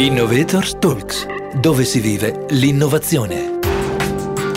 Innovators Talks, dove si vive l'innovazione.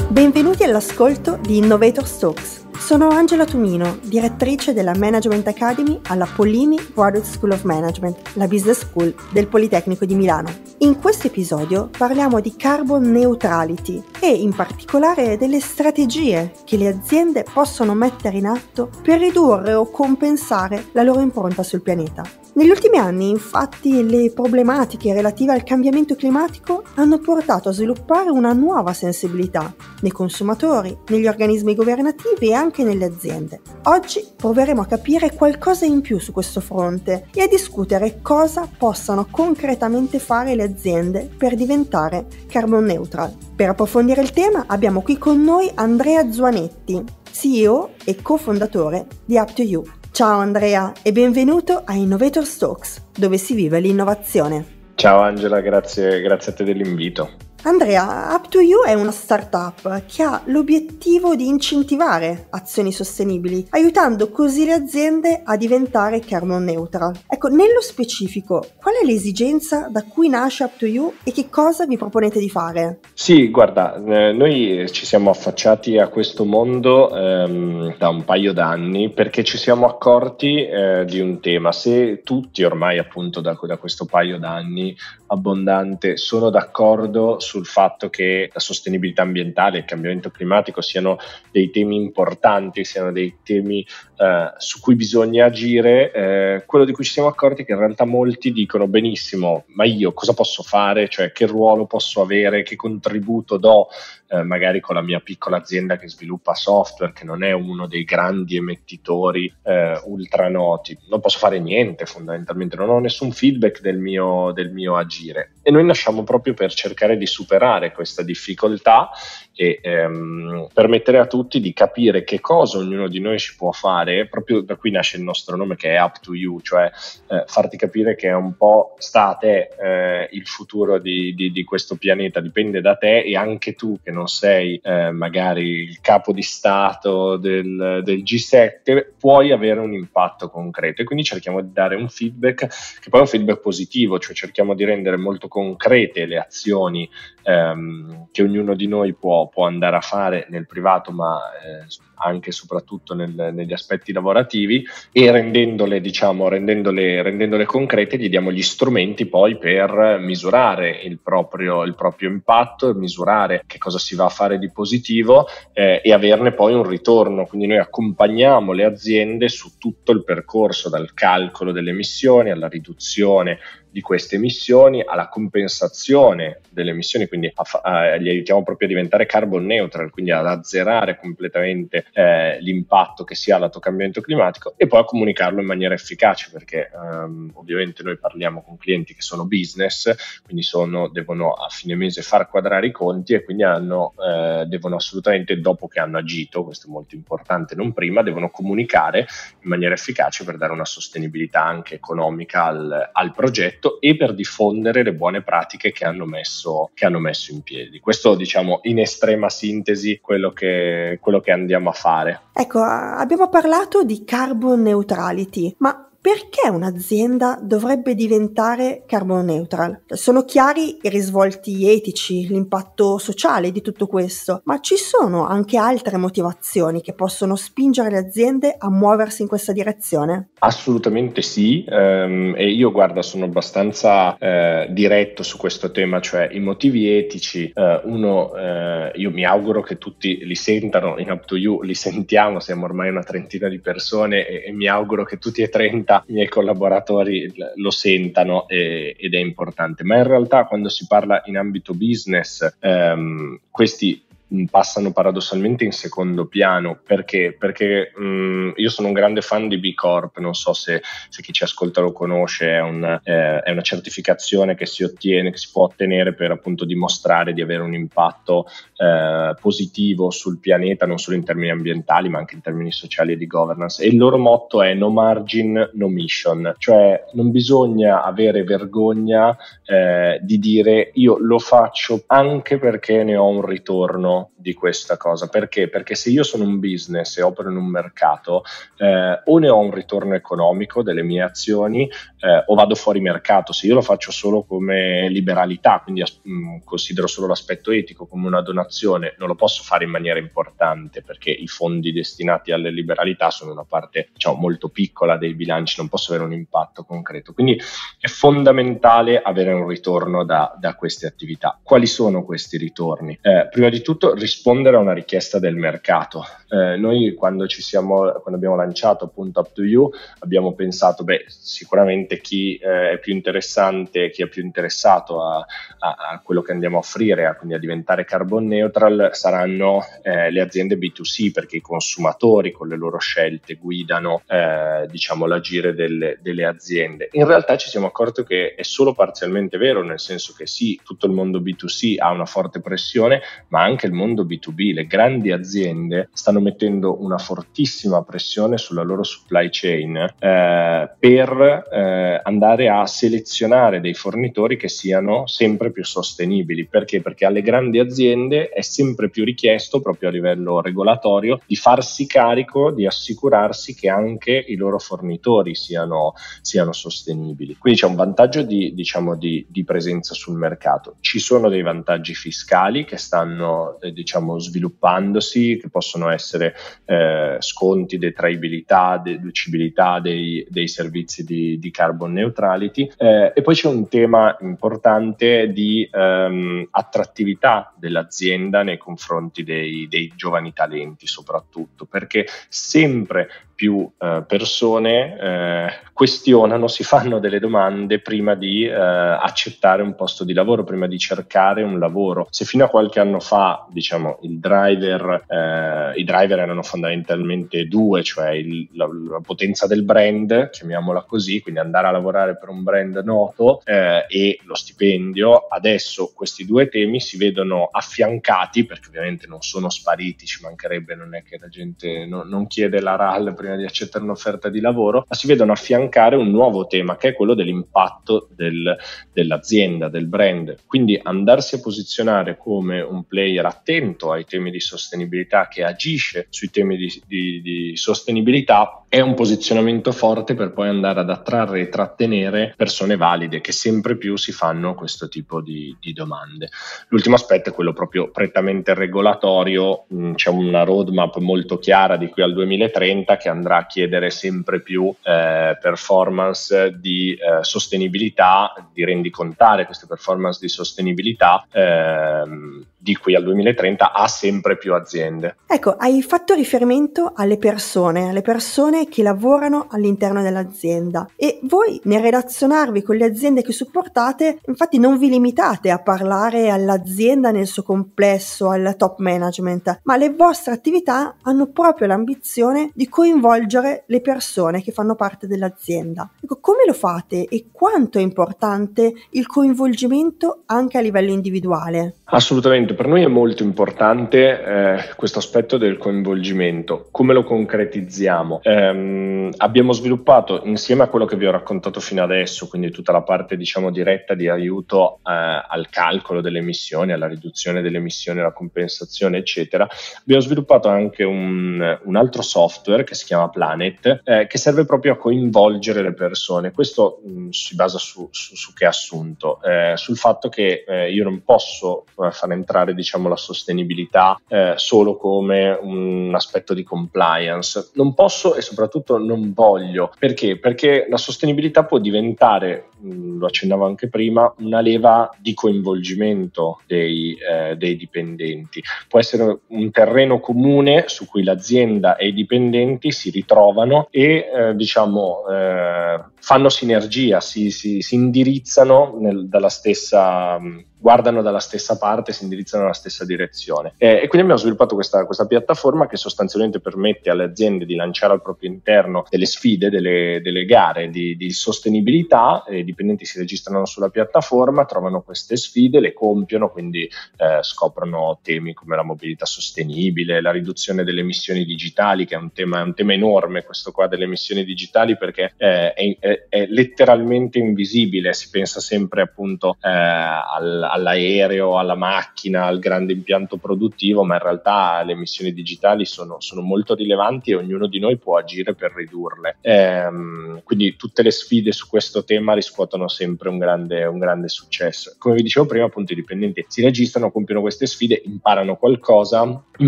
Benvenuti all'ascolto di Innovators Talks. Sono Angela Tumino, direttrice della Management Academy alla Pollini Graduate School of Management, la business school del Politecnico di Milano. In questo episodio parliamo di carbon neutrality e in particolare delle strategie che le aziende possono mettere in atto per ridurre o compensare la loro impronta sul pianeta. Negli ultimi anni, infatti, le problematiche relative al cambiamento climatico hanno portato a sviluppare una nuova sensibilità nei consumatori, negli organismi governativi e anche nelle aziende. Oggi proveremo a capire qualcosa in più su questo fronte e a discutere cosa possano concretamente fare le aziende per diventare carbon neutral. Per approfondire il tema abbiamo qui con noi Andrea Zuanetti, CEO e cofondatore di Up2You. Ciao Andrea e benvenuto a Innovator Talks, dove si vive l'innovazione. Ciao Angela, grazie, grazie a te dell'invito. Andrea, Up2You è una startup che ha l'obiettivo di incentivare azioni sostenibili, aiutando così le aziende a diventare carbon neutral. Ecco, nello specifico, qual è l'esigenza da cui nasce Up2You e che cosa vi proponete di fare? Sì, guarda, eh, noi ci siamo affacciati a questo mondo ehm, da un paio d'anni perché ci siamo accorti eh, di un tema. Se tutti ormai appunto da, da questo paio d'anni abbondante sono d'accordo sul fatto che la sostenibilità ambientale e il cambiamento climatico siano dei temi importanti, siano dei temi eh, su cui bisogna agire, eh, quello di cui ci siamo accorti è che in realtà molti dicono benissimo, ma io cosa posso fare, cioè che ruolo posso avere, che contributo do eh, magari con la mia piccola azienda che sviluppa software, che non è uno dei grandi emettitori eh, ultranoti, non posso fare niente fondamentalmente, non ho nessun feedback del mio, del mio agire e noi nasciamo proprio per cercare di superare questa difficoltà che ehm, permetterà a tutti di capire che cosa ognuno di noi si può fare, proprio da qui nasce il nostro nome che è Up to You, cioè eh, farti capire che è un po' sta eh, il futuro di, di, di, questo pianeta, dipende da te e anche tu che non sei eh, magari il capo di Stato del, del G7 puoi avere un impatto concreto e quindi cerchiamo di dare un feedback che poi è un feedback positivo, cioè cerchiamo di rendere molto concrete le azioni ehm, che ognuno di noi può può, può andare a fare nel privato, ma eh, anche e soprattutto nel, negli aspetti lavorativi e rendendole, diciamo, rendendole, rendendole, concrete gli diamo gli strumenti poi per misurare il proprio, il proprio impatto, misurare che cosa si va a fare di positivo eh, e averne poi un ritorno. Quindi noi accompagniamo le aziende su tutto il percorso, dal calcolo delle emissioni alla riduzione di queste emissioni, alla compensazione delle emissioni, quindi a, a, gli aiutiamo proprio a diventare carbon neutral, quindi ad azzerare completamente eh, l'impatto che si ha lato cambiamento climatico e poi a comunicarlo in maniera efficace perché ehm, ovviamente noi parliamo con clienti che sono business, quindi sono, devono a fine mese far quadrare i conti e quindi hanno, eh, devono assolutamente dopo che hanno agito, questo è molto importante, non prima, devono comunicare in maniera efficace per dare una sostenibilità anche economica al, al progetto e per diffondere le buone pratiche che hanno messo, che hanno messo in piedi. Questo diciamo in estrema sintesi quello che, quello che andiamo a fare fare. Ecco, abbiamo parlato di carbon neutrality, ma perché un'azienda dovrebbe diventare carbon neutral? Sono chiari i risvolti etici, l'impatto sociale di tutto questo, ma ci sono anche altre motivazioni che possono spingere le aziende a muoversi in questa direzione? Assolutamente sì, um, e io guarda sono abbastanza uh, diretto su questo tema, cioè i motivi etici, uh, uno uh, io mi auguro che tutti li sentano, in Up to You li sentiamo, siamo ormai una trentina di persone e, e mi auguro che tutti e trenta realtà i miei collaboratori lo sentano e, ed è importante, ma in realtà quando si parla in ambito business ehm, questi mm, passano paradossalmente in secondo piano perché, perché mh, mm, io sono un grande fan di B Corp, non so se, se chi ci ascolta lo conosce, è, un, eh, è, una certificazione che si ottiene, che si può ottenere per appunto dimostrare di avere un impatto eh, positivo sul pianeta, non solo in termini ambientali, ma anche in termini sociali e di governance. E il loro motto è no margin, no mission, cioè non bisogna avere vergogna eh, di dire io lo faccio anche perché ne ho un ritorno di questa cosa. Perché? Perché se io sono un business e opero in un mercato, eh, o ne ho un ritorno economico delle mie azioni, eh, o vado fuori mercato. Se io lo faccio solo come liberalità, quindi mh, mm, considero solo l'aspetto etico come una donazione, transazione, non lo posso fare in maniera importante perché i fondi destinati alle liberalità sono una parte diciamo, molto piccola dei bilanci, non posso avere un impatto concreto. Quindi è fondamentale avere un ritorno da, da queste attività. Quali sono questi ritorni? Eh, prima di tutto rispondere a una richiesta del mercato. Eh, noi quando, siamo, quando, abbiamo lanciato appunto Up to You abbiamo pensato, beh, sicuramente chi eh, è più interessante, chi è più interessato a, a, a quello che andiamo a offrire, a, quindi a diventare carbonero, neutral saranno eh, le aziende B2C perché i consumatori con le loro scelte guidano eh, diciamo, l'agire delle, delle, aziende. In realtà ci siamo accorti che è solo parzialmente vero, nel senso che sì, tutto il mondo B2C ha una forte pressione, ma anche il mondo B2B, le grandi aziende stanno mettendo una fortissima pressione sulla loro supply chain eh, per eh, andare a selezionare dei fornitori che siano sempre più sostenibili. Perché? Perché alle grandi aziende è sempre più richiesto, proprio a livello regolatorio, di farsi carico di assicurarsi che anche i loro fornitori siano, siano sostenibili. Quindi c'è un vantaggio di, diciamo, di, di, presenza sul mercato. Ci sono dei vantaggi fiscali che stanno eh, diciamo, sviluppandosi, che possono essere eh, sconti, detraibilità, deducibilità dei, dei servizi di, di, carbon neutrality. Eh, e poi c'è un tema importante di ehm, attrattività dell'azienda dell'azienda nei confronti dei, dei giovani talenti soprattutto, perché sempre più eh, persone eh, questionano, si fanno delle domande prima di eh, accettare un posto di lavoro, prima di cercare un lavoro. Se fino a qualche anno fa, diciamo, driver, eh, i driver erano fondamentalmente due, cioè il, la, la, potenza del brand, chiamiamola così, quindi andare a lavorare per un brand noto eh, e lo stipendio, adesso questi due temi si vedono affiancati perché ovviamente non sono spariti, ci mancherebbe, non è che la gente no, non chiede la RAL prima di accettare un'offerta di lavoro, ma si vedono affiancare un nuovo tema che è quello dell'impatto del, dell'azienda, del brand. Quindi andarsi a posizionare come un player attento ai temi di sostenibilità, che agisce sui temi di, di, di sostenibilità, è un posizionamento forte per poi andare ad attrarre e trattenere persone valide che sempre più si fanno questo tipo di, di domande. L'ultimo aspetto è quello proprio prettamente regolatorio, mm, c'è una roadmap molto chiara di qui al 2030 che ha andrà a chiedere sempre più eh, performance di eh, sostenibilità, di rendicontare queste performance di sostenibilità ehm, di qui al 2030 a sempre più aziende. Ecco, hai fatto riferimento alle persone, alle persone che lavorano all'interno dell'azienda e voi nel relazionarvi con le aziende che supportate, infatti non vi limitate a parlare all'azienda nel suo complesso, al top management, ma le vostre attività hanno proprio l'ambizione di coinvolgere le persone che fanno parte dell'azienda. Ecco, come lo fate e quanto è importante il coinvolgimento anche a livello individuale? Assolutamente ripeto, per noi è molto importante eh, questo aspetto del coinvolgimento, come lo concretizziamo. Ehm, abbiamo sviluppato insieme a quello che vi ho raccontato fino adesso, quindi tutta la parte diciamo diretta di aiuto eh, al calcolo delle emissioni, alla riduzione delle emissioni, alla compensazione, eccetera, abbiamo sviluppato anche un, un altro software che si chiama Planet, eh, che serve proprio a coinvolgere le persone. Questo mh, mm, si basa su, su, su che assunto? Eh, sul fatto che eh, io non posso eh, far entrare considerare diciamo, la sostenibilità eh, solo come un aspetto di compliance. Non posso e soprattutto non voglio. Perché? Perché la sostenibilità può diventare Mm, lo accennavo anche prima, una leva di coinvolgimento dei, eh, dei, dipendenti. Può essere un terreno comune su cui l'azienda e i dipendenti si ritrovano e eh, diciamo, eh, fanno sinergia, si, si, si indirizzano nel, dalla stessa... Mm, guardano dalla stessa parte, si indirizzano nella stessa direzione. Eh, e quindi abbiamo sviluppato questa, questa, piattaforma che sostanzialmente permette alle aziende di lanciare al proprio interno delle sfide, delle, delle gare di, di sostenibilità e di dipendenti si registrano sulla piattaforma, trovano queste sfide, le compiono, quindi eh, scoprono temi come la mobilità sostenibile, la riduzione delle emissioni digitali, che è un tema, è un tema enorme questo qua delle emissioni digitali perché eh, è, è, è, letteralmente invisibile, si pensa sempre appunto eh, all, all'aereo, alla macchina, al grande impianto produttivo, ma in realtà le emissioni digitali sono, sono molto rilevanti e ognuno di noi può agire per ridurle. Ehm, quindi tutte le sfide su questo tema riscuotono scuotono sempre un grande, un grande successo. Come vi dicevo prima, appunto, i dipendenti si registrano, compiono queste sfide, imparano qualcosa in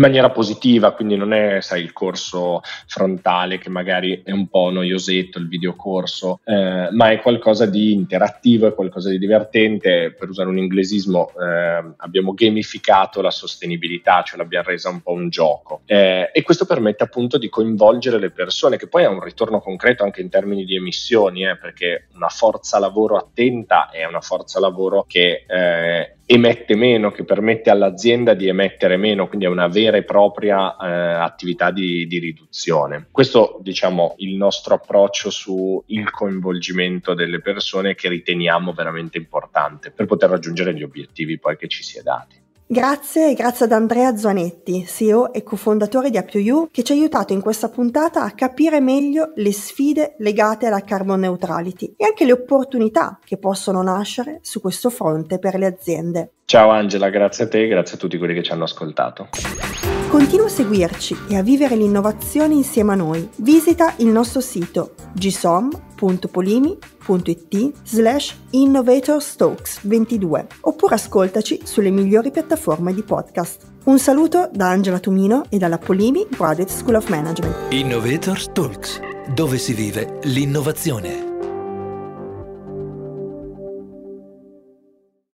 maniera positiva, quindi non è sai, il corso frontale che magari è un po' noiosetto, il videocorso, eh, ma è qualcosa di interattivo, è qualcosa di divertente, per usare un inglesismo eh, abbiamo gamificato la sostenibilità, cioè l'abbiamo resa un po' un gioco eh, e questo permette appunto di coinvolgere le persone, che poi ha un ritorno concreto anche in termini di emissioni, eh, perché una forza lavoro attenta è una forza lavoro che eh, emette meno, che permette all'azienda di emettere meno, quindi è una vera e propria eh, attività di, di, riduzione. Questo diciamo il nostro approccio sul coinvolgimento delle persone che riteniamo veramente importante per poter raggiungere gli obiettivi poi che ci si è dati. Grazie e grazie ad Andrea Zanetti, CEO e cofondatore di AppioU, che ci ha aiutato in questa puntata a capire meglio le sfide legate alla carbon neutrality e anche le opportunità che possono nascere su questo fronte per le aziende. Ciao Angela, grazie a te e grazie a tutti quelli che ci hanno ascoltato. Continua a seguirci e a vivere l'innovazione insieme a noi. Visita il nostro sito gsom.polimi.com www.innovatorstokes.it slash innovatorstokes22 oppure ascoltaci sulle migliori piattaforme di podcast. Un saluto da Angela Tumino e dalla Polimi Graduate School of Management. Innovator Talks, dove si vive l'innovazione.